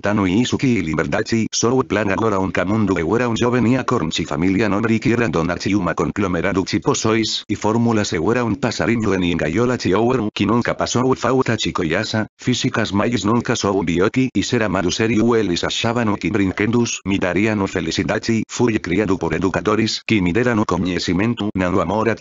Tano y Isuki y Liberdachi solo plan agora un camundo fuera un y a cornchi familia nobri quieran chiuma conglomerado chipo sois y fórmula segura un pasariño en ingayola chiower que nunca pasó fauta chicoyasa, físicas más nunca sou bioki y sera maduseri uelis ashabanu que brinquendus felicidad y fui criado por educadores que miderano conocimiento nanu amor a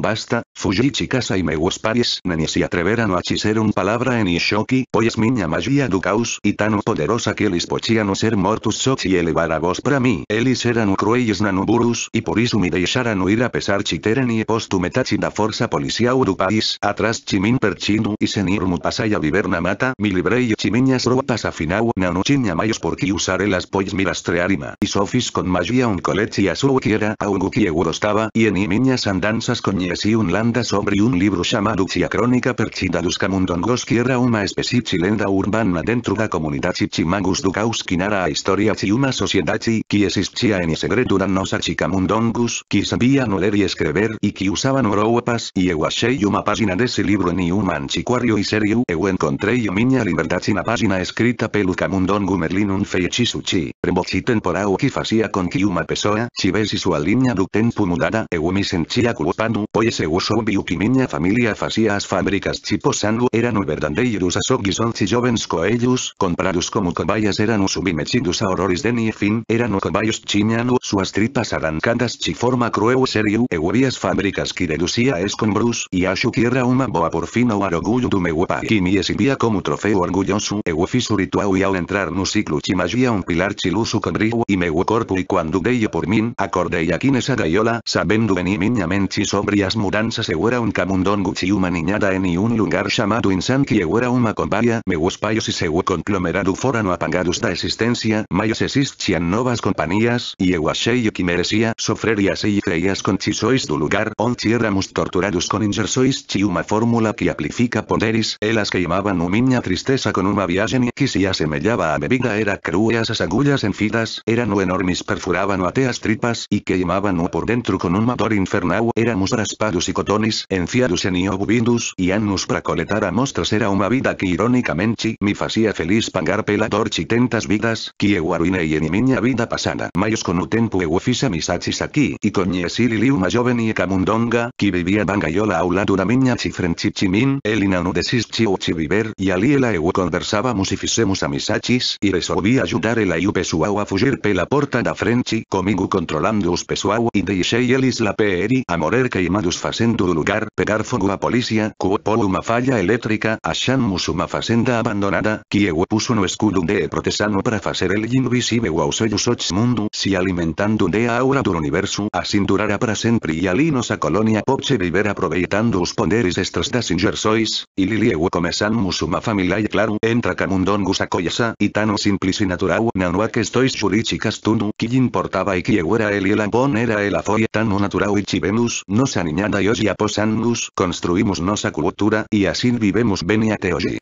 basta, Fujichi y me paris, neni si atreveran a chiser un palabra en Ishoki, es miña magia ducaus y tan poderosa que elis no ser mortus sochi elevar a voz para mí. Elis eran crueles nanuburus y por eso mi deixaran huir a pesar chiteren y postumetachi da forza policiau du país. Atrás chimin perchinu y senir mutasaya viver na mata, mi librei chimiñas ropas afinau nanuchiña mayos porque usaré las pois mi rastrearima. Y sofis con magia un colechi a su quiera a un estaba y en miñas andanzas con yesi un land sobre un libro llamado Crónica perchida que era una especie lenda urbana dentro da comunidad chichimangus que a historia y una sociedad que existía en segredo noche nosa chicamundongus que no leer y escribir y que usaban ropas y y una página de ese libro en un manchicuario y serio eu encontré yo miña libertad una página escrita pelo camundongu merlin un feichissuchi remochi temporao que facía con que una persona si ves y su alinea du tempo mudada eu me sentía culpando biu mi familia las fábricas tipo sangu eran u verdandeiros asogis jóvenes ellos comprados como cobayas eran usubimechidus a horrores de ni fin eran cobayos chiñanu suas tripas arrancadas chiforma forma crueu serio euvías fábricas que deducía es con bruce, y ashu quiera una boa por fin o orgullo du meu y exhibía como trofeo orgulloso e ritual y al entrar no ciclo un pilar chilusu con río y meu corpo y cuando yo por min acordé a quienes esa gaiola sabendo mi miña menchi sobrias mudanzas segura un camundongu y niñada en un lugar llamado insan y una una compañía payos y seguro conglomerado forano apangados da existencia, Mayos existían novas compañías y eguasei que merecía sofrer y así creías con sois du lugar on éramos torturados con ingersois y una fórmula que aplifica poderis. elas que llamaban umiña tristeza con una viaje ni que se asemellaba a bebida era crueas as agullas enfidas, eran o enormis perfuraban o ateas tripas y que llamaban o por dentro con un motor infernal éramos raspados y cotones Enciadus Enciadus eniò bubindus i annus pracoletara mostras era una vida que irónicamente me facía feliz pagar pela torchi tentas vidas que guaruine y en miña vida pasada. Maios con utempo eu e mis achis aquí y con Lili una joven y camundonga que vivía Bangayola aula lado miña chifrenchichimin, el no chi o viver y aliela eu conversábamos y mis amisachis y resolví ayudar el aiu pessoal a fugir pela porta da frenchi, comigo controlando os pesuau y y elis la peri a morer queimados facendo lugar pegar fogo a policia una falla eléctrica a shan musuma facenda abandonada, que puso no escudo de protestano para hacer el invisible wow olhos ots mundo si alimentando de aura do universo a durará para siempre y ali a colonia pode viver aproveitando os poderes extras das ingerções, y lili come san musuma familia y claro entra camundongos a y y y simples no natural que que questões jurídicas y que importaba y que era era y el a era el foi tano natural no se se y yo ya angus construimos nosa cultura y así vivemos venia Teoji.